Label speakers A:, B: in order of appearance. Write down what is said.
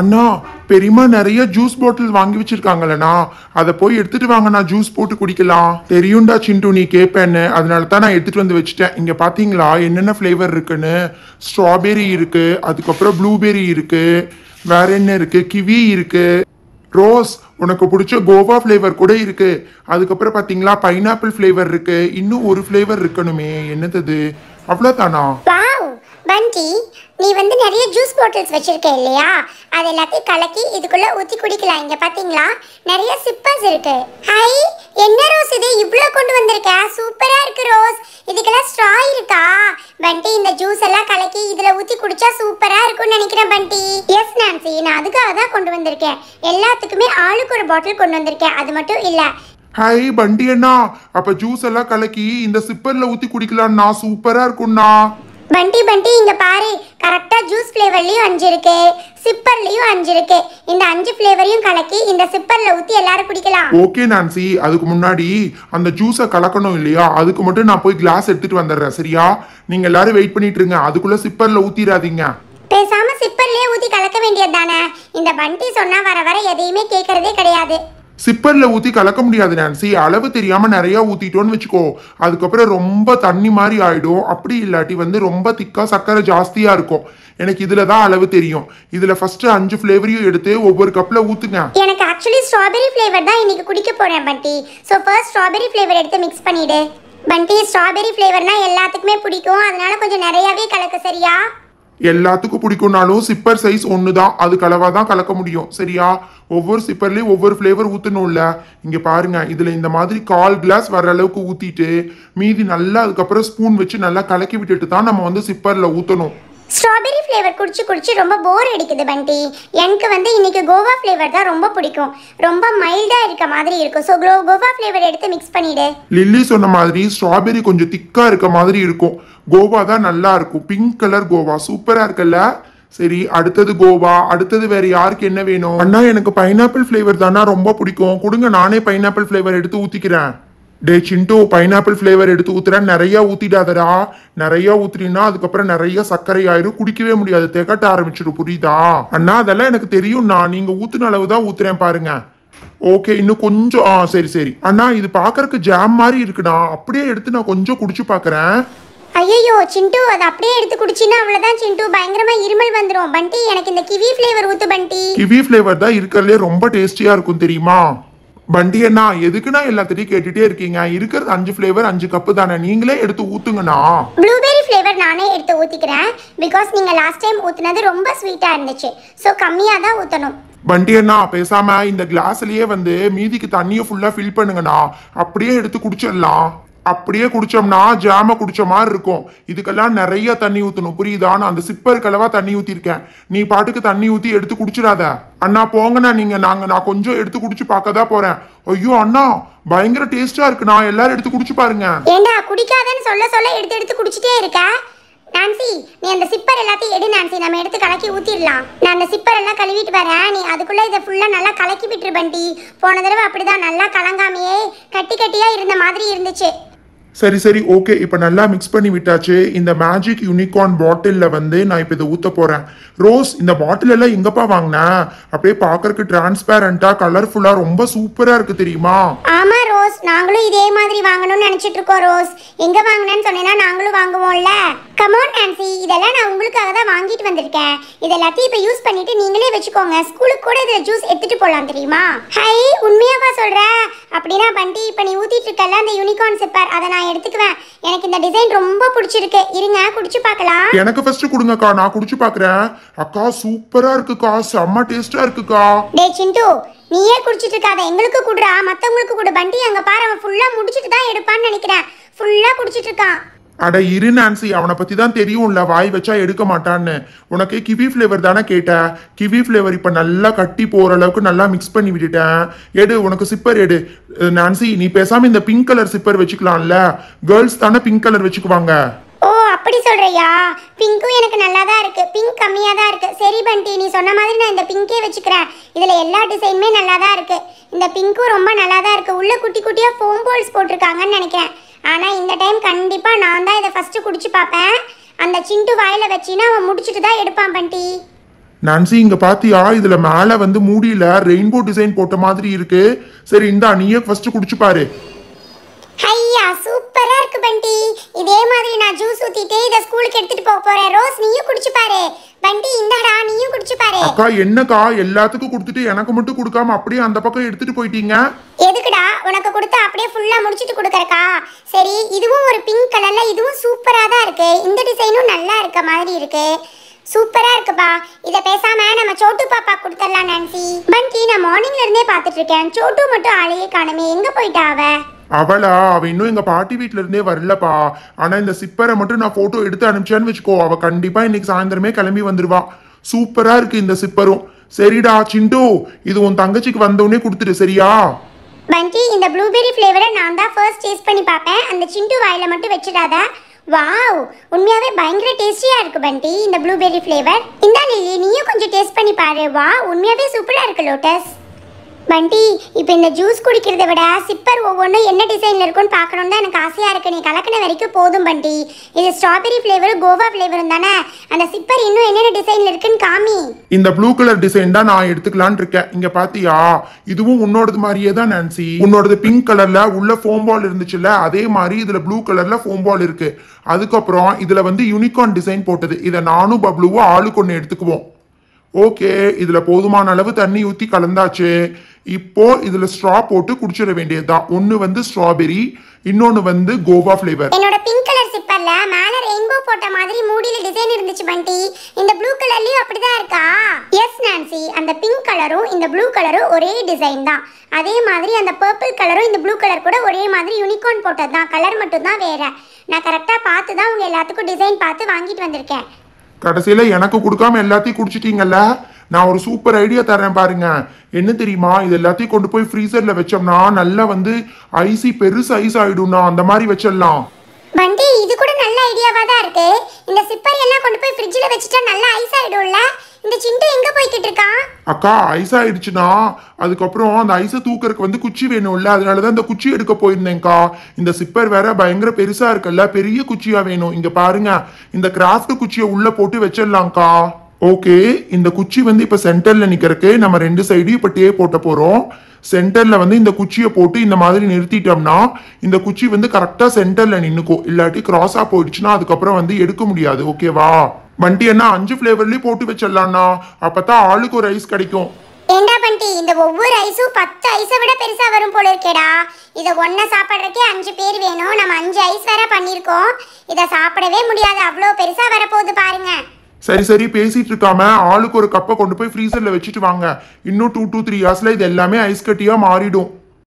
A: அண்ணா பெரியம்மா நிறைய juice bottle வாங்கி வச்சிருக்காங்களண்ணா அதை போய் எடுத்துட்டு வாங்க நான் ஜூஸ் போட்டு குடிக்கலாம் தெரியும்டா சிண்டு நீ கேட்பேன்னு அதனால தான் நான் எடுத்துட்டு வந்து வச்சுட்டேன் இங்க பாத்தீங்களா என்னென்ன ஃப்ளேவர் இருக்குன்னு ஸ்ட்ராபெரி இருக்கு அதுக்கப்புறம் ப்ளூபெரி இருக்கு வேற என்ன இருக்கு கிவி இருக்கு ரோஸ் உனக்கு பிடிச்ச கோவா ஃப்ளேவர் கூட இருக்கு அதுக்கப்புறம் பாத்தீங்களா பைனாப்பிள் ஃப்ளேவர் இருக்கு இன்னும் ஒரு ஃப்ளேவர் இருக்கணுமே என்னது அவ்வளோதானா பண்டி
B: நீ வந்து நிறைய ஜூஸ் பாட்டில்ஸ் வச்சுருக்க இல்லையா அது எல்லாத்தையும் கலக்கி இதுக்குள்ளே ஊற்றி குடிக்கலாம் இங்கே பார்த்தீங்களா நிறைய சிப்பர்ஸ் இருக்கு ஹை என்ன ரோஸ் இது இவ்வளோ கொண்டு வந்திருக்க சூப்பராக இருக்கு ரோஸ் இதுக்கெல்லாம் ஸ்ட்ரா இருக்கா பண்டி இந்த ஜூஸ் எல்லாம் கலக்கி இதில் ஊற்றி குடிச்சா சூப்பராக இருக்கும்னு நினைக்கிறேன் பண்டி எஸ் நான்சி நான் அதுக்காக தான் கொண்டு வந்திருக்கேன் எல்லாத்துக்குமே ஆளுக்கு ஒரு பாட்டில் கொண்டு வந்திருக்கேன் அது மட்டும் இல்லை
A: ஹாய் பண்டி அண்ணா அப்ப ஜூஸ் எல்லாம் கலக்கி இந்த சிப்பர்ல ஊத்தி குடிக்கலாம் சூப்பரா இருக்கும்ண்ணா பண்டி பண்டி இங்க பாரு
B: கரெக்டா ஜூஸ் ஃப்ளேவர்லயும் அஞ்சு இருக்கு சிப்பர்லயும் அஞ்சு இருக்கு இந்த அஞ்சு ஃப்ளேவரையும் கலக்கி இந்த சிப்பர்ல ஊத்தி எல்லாரும் குடிக்கலாம்
A: ஓகே நான்சி அதுக்கு முன்னாடி அந்த ஜூஸை கலக்கணும் இல்லையா அதுக்கு மட்டும் நான் போய் கிளாஸ் எடுத்துட்டு வந்துடுறேன் சரியா நீங்க எல்லாரும் வெயிட் பண்ணிட்டு இருங்க அதுக்குள்ள சிப்பர்ல ஊத்திராதீங்க
B: பேசாம சிப்பர்லயே ஊத்தி கலக்க வேண்டியது தானே இந்த பண்டி சொன்னா வர வர எதையுமே கேக்குறதே கிடையாது
A: சிப்பரில் ஊற்றி கலக்க முடியாது நான்சி அளவு தெரியாமல் நிறையா ஊற்றிட்டோன்னு வச்சுக்கோ அதுக்கப்புறம் ரொம்ப தண்ணி மாதிரி ஆகிடும் அப்படி இல்லாட்டி வந்து ரொம்ப திக்காக சர்க்கரை ஜாஸ்தியாக இருக்கும் எனக்கு இதில் தான் அளவு தெரியும் இதில் ஃபஸ்ட்டு அஞ்சு ஃப்ளேவரையும் எடுத்து ஒவ்வொரு கப்பில் ஊற்றுங்க
B: எனக்கு ஆக்சுவலி ஸ்ட்ராபெரி ஃப்ளேவர் தான் இன்னைக்கு குடிக்க போகிறேன் Bunty so first strawberry flavour எடுத்து மிக்ஸ் பண்ணிவிடு பண்டி ஸ்ட்ராபெரி ஃப்ளேவர்னால் எல்லாத்துக்குமே பிடிக்கும் அதனால கொஞ்சம் நிறையாவே கலக்க சரியா
A: எல்லாத்துக்கும் பிடிக்கும்னாலும் சிப்பர் சைஸ் ஒன்று தான் அது கலவாக தான் கலக்க முடியும் சரியா ஒவ்வொரு சிப்பர்லேயும் ஒவ்வொரு ஃப்ளேவர் ஊற்றணும்ல இங்கே பாருங்க இதில் இந்த மாதிரி கால் கிளாஸ் வர அளவுக்கு ஊற்றிட்டு மீதி நல்லா அதுக்கப்புறம் ஸ்பூன் வச்சு நல்லா கலக்கி விட்டுட்டு தான் நம்ம வந்து சிப்பரில் ஊற்றணும்
B: ஸ்ட்ராபெரி ஃப்ளேவர் குடிச்சு குடிச்சு ரொம்ப போர் அடிக்குது பண்டி எனக்கு வந்து இன்றைக்கி கோவா ஃப்ளேவர் தான் ரொம்ப பிடிக்கும் ரொம்ப மைல்டாக இருக்க மாதிரி இருக்கும் ஸோ க்ளோ கோவா ஃப்ளேவர் எடுத்து மிக்ஸ் பண்ணிடு
A: லில்லி சொன்ன மாதிரி ஸ்ட்ராபெரி கொஞ்சம் திக்காக இருக்க மாதிரி இருக்கும் கோவா தான் நல்லா இருக்கும் பிங்க் கலர் கோவா சூப்பராக இருக்குல்ல சரி அடுத்தது கோவா அடுத்தது வேற யாருக்கு என்ன வேணும் அண்ணா எனக்கு பைனாப்பிள் ஃப்ளேவர் தானா ரொம்ப பிடிக்கும் கொடுங்க நானே பைனாப்பிள் ஃப்ளேவர் எடுத்து ஊற்றிக்கிறேன் டே சிண்டு பைனாப்பிள் ஃப்ளேவர் எடுத்து ஊற்றுறா நிறையா ஊற்றிடாதடா நிறையா ஊற்றினா அதுக்கப்புறம் நிறைய சர்க்கரை ஆயிரும் குடிக்கவே முடியாது திகட்ட ஆரம்பிச்சிடும் புரியுதா அண்ணா அதெல்லாம் எனக்கு தெரியும் நான் நீங்கள் ஊற்றுன அளவு தான் ஊத்துறேன் பாருங்க ஓகே இன்னும் கொஞ்சம் ஆ சரி சரி அண்ணா இது பார்க்கறக்கு ஜாம் மாதிரி இருக்குண்ணா அப்படியே எடுத்து நான் கொஞ்சம் குடிச்சு பார்க்குறேன்
B: ஐயோ சிண்டு அது அப்படியே எடுத்து குடிச்சினா அவ்வளவுதான் சிண்டு பயங்கரமா இருமல் வந்துரும் பண்டி எனக்கு இந்த கிவி ஃப்ளேவர் ஊத்து பண்டி
A: கிவி ஃப்ளேவர் தான் இருக்கறதுல ரொம்ப டேஸ்டியா இருக்கும் தெரியுமா பண்டியண்ணா எதுக்குண்ணா எல்லாத்திட்டையும் கேட்டுட்டே இருக்கீங்க இருக்கிறது அஞ்சு ஃப்ளேவர் அஞ்சு கப்பு தானே நீங்களே எடுத்து ஊத்துங்கண்ணா
B: ப்ளூபெரி ஃப்ளேவர் நானே எடுத்து ஊத்திக்கிறேன் பிகாஸ் நீங்க லாஸ்ட் டைம் ஊத்துனது ரொம்ப ஸ்வீட்டா இருந்துச்சு சோ கம்மியா தான் ஊத்தணும்
A: பண்டியண்ணா பேசாம இந்த கிளாஸ்லயே வந்து மீதிக்கு தண்ணியை ஃபுல்லா ஃபில் பண்ணுங்கண்ணா அப்படியே எடுத்து குடிச்சிடலாம் அப்படியே குடிச்சோம்னா ஜாம குடிச்ச மாதிரி இருக்கும் இதுக்கெல்லாம் நிறைய தண்ணி ஊற்றணும் புரியுதா நான் அந்த சிப்பர் கலவா தண்ணி ஊத்திருக்கேன் நீ பாட்டுக்கு தண்ணி ஊற்றி எடுத்து குடிச்சிடாத அண்ணா போங்கண்ணா நீங்க நாங்க நான் கொஞ்சம் எடுத்து குடிச்சு பார்க்க தான் போகிறேன் ஐயோ அண்ணா பயங்கர டேஸ்டா இருக்கு நான் எல்லாரும் எடுத்து குடிச்சு பாருங்க
B: ஏண்டா குடிக்காதன்னு சொல்ல சொல்ல எடுத்து எடுத்து குடிச்சிட்டே இருக்கா நான்சி நீ அந்த சிப்பர் எல்லாத்தையும் எடு நான்சி நம்ம எடுத்து கலக்கி ஊத்திடலாம் நான் அந்த சிப்பர் எல்லாம் கழுவிட்டு வரேன் நீ அதுக்குள்ள இதை ஃபுல்லா நல்லா கலக்கி விட்டுரு போன தடவை அப்படிதான் நல்லா கலங்காமையே கட்டி கட்டியா இருந்த மாதிரி இருந்துச்சு
A: சரி சரி ஓகே இப்போ நல்லா மிக்ஸ் பண்ணி விட்டாச்சு இந்த மேஜிக் யூனிகார்ன் பாட்டிலில் வந்து நான் இப்போ இதை ஊற்ற போகிறேன் ரோஸ் இந்த பாட்டில் எல்லாம் எங்கப்பா வாங்கினேன் அப்படியே பார்க்கறக்கு டிரான்ஸ்பேரண்டா கலர்ஃபுல்லாக ரொம்ப சூப்பராக இருக்கு தெரியுமா
B: ரோஸ் நாங்களும் இதே மாதிரி வாங்கணும்னு நினைச்சிட்டு இருக்கோம் ரோஸ் எங்க வாங்கினேன்னு சொன்னேன்னா நாங்களும் வாங்குவோம்ல கமோன் நான்சி இதெல்லாம் நான் உங்களுக்காக தான் வாங்கிட்டு வந்திருக்கேன் இது எல்லாத்தையும் இப்போ யூஸ் பண்ணிட்டு நீங்களே வச்சுக்கோங்க ஸ்கூலுக்கு கூட இதில் ஜூஸ் எடுத்துட்டு போலாம் தெரியுமா ஹை உண்மையாவா சொல்ற அப்படின்னா பண்டி இப்ப நீ ஊத்திட்டு இருக்கல அந்த யூனிகார்ன் சிப்பர் அதை நான் எடுத்துக்குவேன் எனக்கு இந்த டிசைன் ரொம்ப பிடிச்சிருக்கு இருங்க குடிச்சு பார்க்கலாம்
A: எனக்கு ஃபர்ஸ்ட் கொடுங்கக்கா நான் குடிச்சு பார்க்குறேன் அக்கா சூப்பரா இருக்குக்கா செம்ம டேஸ்டா இருக்குக்கா
B: டேய் சிந்து நீயே குடிச்சிட்டு இருக்காத எங்களுக்கு குடுறா மத்தவங்களுக்கு குடு பண்டி அங்க பாருங்க பாரு அவன் ஃபுல்லா முடிச்சிட்டு தான் எடுப்பான்னு நினைக்கிறேன் ஃபுல்லா குடிச்சிட்டு இருக்கான்
A: அட இரு நான்சி அவனை பத்தி தான் தெரியும்ல வாய் வச்சா எடுக்க மாட்டான்னு உனக்கு கிவி ஃப்ளேவர் தானே கேட்ட கிவி ஃப்ளேவர் இப்போ நல்லா கட்டி போற அளவுக்கு நல்லா மிக்ஸ் பண்ணி விட்டுட்டேன் எடு உனக்கு சிப்பர் எடு நான்சி நீ பேசாம இந்த பிங்க் கலர் சிப்பர் வச்சுக்கலாம்ல கேர்ள்ஸ் தானே பிங்க் கலர் வச்சுக்குவாங்க
B: அப்படி சொல்கிறியா பிங்க்கும் எனக்கு நல்லா தான் இருக்குது பிங்க் கம்மியாக தான் இருக்குது சரி பண்டி நீ சொன்ன மாதிரி நான் இந்த பிங்கே வச்சுக்கிறேன் இதில் எல்லா டிசைனுமே நல்லா தான் இருக்குது இந்த பிங்க்கும் ரொம்ப நல்லா தான் இருக்குது உள்ளே குட்டி குட்டியாக ஃபோம் போல்ஸ் போட்டிருக்காங்கன்னு நினைக்கிறேன் ஆனால் இந்த டைம் கண்டிப்பாக நான் தான் இதை ஃபஸ்ட்டு குடிச்சு பார்ப்பேன் அந்த சிண்டு வாயில் வச்சுன்னா அவன் முடிச்சுட்டு தான் எடுப்பான் பண்டி
A: நான்சி இங்க பாத்தியா இதுல மேல வந்து மூடியில ரெயின்போ டிசைன் போட்ட மாதிரி இருக்கு சரி இந்த நீயே ஃபர்ஸ்ட் குடிச்சு பாரு ஐயா
B: இருக்கு பண்டி இதே மாதிரி நான் ஜூஸ் ஊத்திட்டே இத ஸ்கூலுக்கு எடுத்துட்டு போக போறேன் ரோஸ் நீயும் குடிச்சு பாரு பண்டி இந்தாடா நீயும் குடிச்சு பாரு அக்கா
A: என்னக்கா எல்லாத்துக்கும் கொடுத்துட்டு எனக்கு மட்டும் கொடுக்காம அப்படியே அந்த பக்கம் எடுத்துட்டு போயிட்டீங்க
B: எதுக்குடா உனக்கு கொடுத்து அப்படியே ஃபுல்லா முடிச்சிட்டு குடுக்கறக்கா சரி இதுவும் ஒரு பிங்க் கலர்ல இதுவும் சூப்பரா தான் இருக்கு இந்த டிசைனும் நல்லா இருக்க மாதிரி இருக்கு சூப்பரா இருக்குப்பா இத பேசாம நம்ம சோட்டு பாப்பா கொடுத்துடலாம் நான்சி பண்டி நான் மார்னிங்ல இருந்தே பாத்துட்டு இருக்கேன் சோட்டு மட்டும் ஆளையே காணுமே எங்க போயிட்டா அவ
A: அவளா அவள் இன்னும் எங்கள் பாட்டி வீட்டில இருந்தே வரலப்பா ஆனால் இந்த சிப்பரை மட்டும் நான் ஃபோட்டோ எடுத்து அனுப்பிச்சேன்னு வச்சுக்கோ அவள் கண்டிப்பாக இன்னைக்கு சாயந்தரமே கிளம்பி வந்துடுவா சூப்பராக இருக்கு இந்த சிப்பரும் சரிடா சிண்டு இது உன் தங்கச்சிக்கு வந்தவுனே கொடுத்துரு சரியா
B: பண்டி இந்த ப்ளூபெரி ஃப்ளேவரை நான் தான் ஃபர்ஸ்ட் டேஸ்ட் பண்ணி பார்ப்பேன் அந்த சிண்டு வாயில மட்டும் வச்சிடாத வாவ் உண்மையாவே பயங்கர டேஸ்டியா இருக்கு பண்டி இந்த ப்ளூபெரி ஃப்ளேவர் இந்த லிலி நீயும் கொஞ்சம் டேஸ்ட் பண்ணி பாரு வா உண்மையாவே சூப்பரா இருக்கு லோட்டஸ் பண்டி இப்போ இந்த ஜூஸ் குடிக்கிறத விட சிப்பர் ஒவ்வொன்றும் என்ன டிசைனில் இருக்குன்னு பார்க்கணும் தான் எனக்கு ஆசையாக இருக்குது நீ கலக்கின வரைக்கும் போதும் பண்டி இது ஸ்ட்ராபெரி ஃப்ளேவரும் கோவா ஃப்ளேவரும் தானே அந்த சிப்பர் இன்னும் என்னென்ன டிசைனில் இருக்குன்னு காமி
A: இந்த ப்ளூ கலர் டிசைன் தான் நான் எடுத்துக்கலான் இருக்கேன் இங்கே பாத்தியா இதுவும் உன்னோடது மாதிரியே தான் நான்சி உன்னோடது பிங்க் கலரில் உள்ள ஃபோம் பால் இருந்துச்சுல்ல அதே மாதிரி இதில் ப்ளூ கலரில் ஃபோம் பால் இருக்குது அதுக்கப்புறம் இதில் வந்து யூனிகார்ன் டிசைன் போட்டது இதை நானும் பப்ளூவும் ஆளுக்கு ஒன்று எடுத்துக்குவோம் ஓகே இதுல போதுமான அளவு தண்ணி ஊற்றி கலந்தாச்சு இப்போ இதுல ஸ்ட்ரா போட்டு குடிச்சிட வேண்டியதுதான் ஒன்னு வந்து ஸ்ட்ராபெரி இன்னொன்னு வந்து கோவா ஃபிளேவர்
B: என்னோட பிங்க் கலர் சிப்பர்ல மேல ரெயின்போ போட்ட மாதிரி மூடியில டிசைன் இருந்துச்சு பண்டி இந்த ப்ளூ கலர்லயும் அப்படிதான் இருக்கா எஸ் நான்சி அந்த பிங்க் கலரும் இந்த ப்ளூ கலரும் ஒரே டிசைன் தான் அதே மாதிரி அந்த பர்பிள் கலரும் இந்த ப்ளூ கலர் கூட ஒரே மாதிரி யூனிகார்ன் போட்டது தான் கலர் மட்டும் தான் வேற நான் கரெக்டாக பார்த்து தான் உங்கள் எல்லாத்துக்கும் டிசைன் பார்த்து வாங்கிட்டு வந்திருக்கேன்
A: கடைசியில எனக்கு கொடுக்காம எல்லாத்தையும் குடிச்சிட்டீங்கல்ல நான் ஒரு சூப்பர் ஐடியா தரேன் பாருங்க என்ன தெரியுமா இது எல்லாத்தையும் கொண்டு போய் ஃப்ரீசர்ல வச்சோம்னா நல்லா வந்து ஐசி பெருசு ஐஸ் ஆயிடும்னா அந்த மாதிரி வச்சிடலாம்
B: வண்டி இது கூட நல்ல ஐடியாவா தான் இருக்கு இந்த சிப்பர் எல்லாம் கொண்டு போய் ஃப்ரிட்ஜ்ல வச்சிட்டா நல்லா ஐஸ் ஆயிடும்ல இந்த சிண்டு எங்க போய்கிட்டு இருக்கான்
A: அக்கா ஐஸ் ஆயிடுச்சுனா அதுக்கப்புறம் அந்த ஐஸை தூக்கறதுக்கு வந்து குச்சி வேணும்ல அதனால தான் இந்த குச்சி எடுக்க போயிருந்தேன்க்கா இந்த சிப்பர் வேற பயங்கர பெருசா இருக்குல்ல பெரிய குச்சியா வேணும் இங்க பாருங்க இந்த கிராஃப்ட் குச்சியை உள்ள போட்டு வச்சிடலாம்க்கா ஓகே இந்த குச்சி வந்து இப்போ சென்டரில் நிற்கிறக்கு நம்ம ரெண்டு சைடையும் இப்போ டே போட்ட போகிறோம் சென்டரில் வந்து இந்த குச்சியை போட்டு இந்த மாதிரி நிறுத்திட்டோம்னா இந்த குச்சி வந்து கரெக்டாக சென்டரில் நின்னுக்கும் இல்லாட்டி கிராஸாக போயிடுச்சுன்னா அதுக்கப்புறம் வந்து எடுக்க முடியாது ஓகேவா பண்டி என்ன அஞ்சு ஃப்ளேவர்லயும் போட்டு வச்சிடலாம்ண்ணா அப்பதான் ஆளுக்கு ஒரு ஐஸ் கிடைக்கும்
B: ஏண்டா பண்டி இந்த ஒவ்வொரு ஐஸும் பத்து ஐஸை விட பெருசா வரும் போல இருக்கேடா இதை ஒன்னா சாப்பிட்றதுக்கே அஞ்சு பேர் வேணும் நம்ம அஞ்சு ஐஸ் வேற பண்ணியிருக்கோம் இதை சாப்பிடவே முடியாது அவ்வளோ பெருசா வரப்போகுது பாருங்க
A: சரி சரி பேசிட்டு இருக்காம ஆளுக்கு ஒரு கப்பை கொண்டு போய் ஃப்ரீசர்ல வச்சுட்டு வாங்க இன்னும் டூ டூ த்ரீ ஹவர்ஸ்ல இது எல்லாமே ஐஸ் கட்டியா மாறிடும்